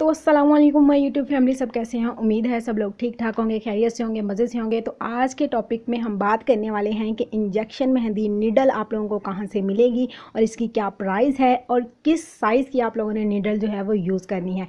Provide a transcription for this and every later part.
तो Aslam my YouTube family सब कैसे हैं उम्मीद है सब लोग ठीक ठाक होंगे खैरियत से होंगे मज़े से होंगे तो आज के टॉपिक में हम बात करने वाले हैं कि इंजेक्शन मेहंदी निडल आप लोगों को कहाँ से मिलेगी और इसकी क्या प्राइस है और किस साइज़ की आप लोगों ने निडल जो है वो यूज़ करनी है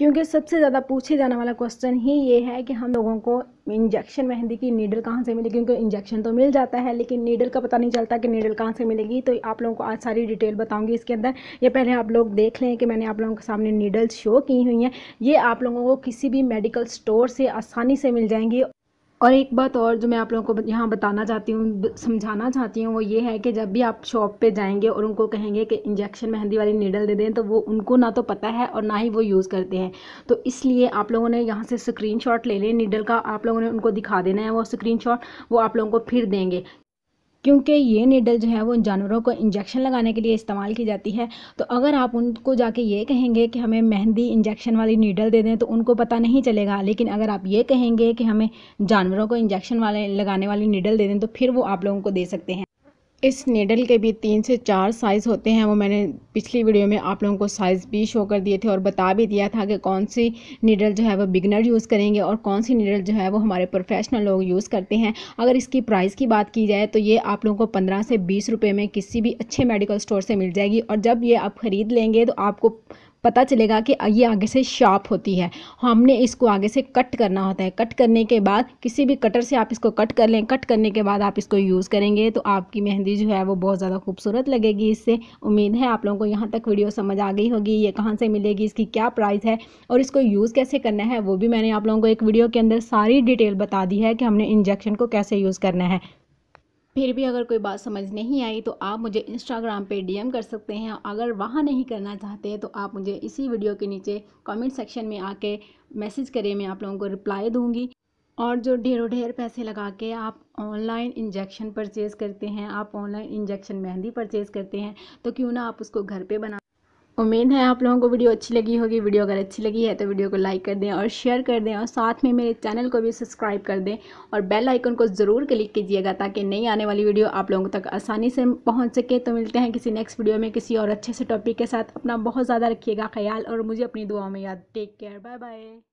क्योंकि सबसे ज़्यादा पूछे जाने वाला क्वेश्चन ही ये है कि हम लोगों को इंजेक्शन मेहंदी की नीडल कहाँ से मिलेगी क्योंकि इंजेक्शन तो मिल जाता है लेकिन नीडल का पता नहीं चलता कि नीडल कहाँ से मिलेगी तो आप लोगों को आज सारी डिटेल बताऊंगी इसके अंदर ये पहले आप लोग देख लें कि मैंने आप लोगों के सामने नीडल्स शो की हुई हैं ये आप लोगों को किसी भी मेडिकल स्टोर से आसानी से मिल जाएंगी और एक बात और जो मैं आप लोगों को यहाँ बताना चाहती हूँ समझाना चाहती हूँ वो ये है कि जब भी आप शॉप पे जाएंगे और उनको कहेंगे कि इंजेक्शन मेहंदी वाली नीडल दे दें तो वो उनको ना तो पता है और ना ही वो यूज़ करते हैं तो इसलिए आप लोगों ने यहाँ से स्क्रीनशॉट ले लें नीडल का आप लोगों ने उनको दिखा देना है वो स्क्रीन वो आप लोगों को फिर देंगे क्योंकि ये नीडल जो है वो जानवरों को इंजेक्शन लगाने के लिए इस्तेमाल की जाती है तो अगर आप उनको जाके ये कहेंगे कि हमें मेहंदी इंजेक्शन वाली नीडल दे दें तो उनको पता नहीं चलेगा लेकिन अगर आप ये कहेंगे कि हमें जानवरों को इंजेक्शन वाले लगाने वाली नीडल दे दें तो फिर वो आप लोगों को दे सकते हैं इस नीडल के भी तीन से चार साइज़ होते हैं वो मैंने पिछली वीडियो में आप लोगों को साइज़ भी शो कर दिए थे और बता भी दिया था कि कौन सी नीडल जो है वो बिगनर यूज़ करेंगे और कौन सी नीडल जो है वो हमारे प्रोफेशनल लोग यूज़ करते हैं अगर इसकी प्राइस की बात की जाए तो ये आप लोगों को पंद्रह से बीस रुपये में किसी भी अच्छे मेडिकल स्टोर से मिल जाएगी और जब ये आप ख़रीद लेंगे तो आपको पता चलेगा कि ये आगे से शार्प होती है हमने इसको आगे से कट करना होता है कट करने के बाद किसी भी कटर से आप इसको कट कर लें कट करने के बाद आप इसको यूज़ करेंगे तो आपकी मेहंदी जो है वो बहुत ज़्यादा खूबसूरत लगेगी इससे उम्मीद है आप लोगों को यहाँ तक वीडियो समझ आ गई होगी ये कहाँ से मिलेगी इसकी क्या प्राइस है और इसको यूज़ कैसे करना है वो भी मैंने आप लोगों को एक वीडियो के अंदर सारी डिटेल बता दी है कि हमने इंजेक्शन को कैसे यूज़ करना है फिर भी अगर कोई बात समझ नहीं आई तो आप मुझे इंस्टाग्राम पे डीएम कर सकते हैं अगर वहाँ नहीं करना चाहते तो आप मुझे इसी वीडियो के नीचे कमेंट सेक्शन में आके मैसेज करें मैं आप लोगों को रिप्लाई दूँगी और जो ढेरों ढेर पैसे लगा के आप ऑनलाइन इंजेक्शन परचेज़ करते हैं आप ऑनलाइन इंजेक्शन मेहंदी परचेज़ करते हैं तो क्यों ना आप उसको घर पर बना उम्मीद है आप लोगों को वीडियो अच्छी लगी होगी वीडियो अगर अच्छी लगी है तो वीडियो को लाइक कर दें और शेयर कर दें और साथ में मेरे चैनल को भी सब्सक्राइब कर दें और बेल आइकन को ज़रूर क्लिक कीजिएगा ताकि नई आने वाली वीडियो आप लोगों तक आसानी से पहुँच सके तो मिलते हैं किसी नेक्स्ट वीडियो में किसी और अच्छे से टॉपिक के साथ अपना बहुत ज़्यादा रखिएगा ख्याल और मुझे अपनी दुआओं में याद टेक केयर बाय बाय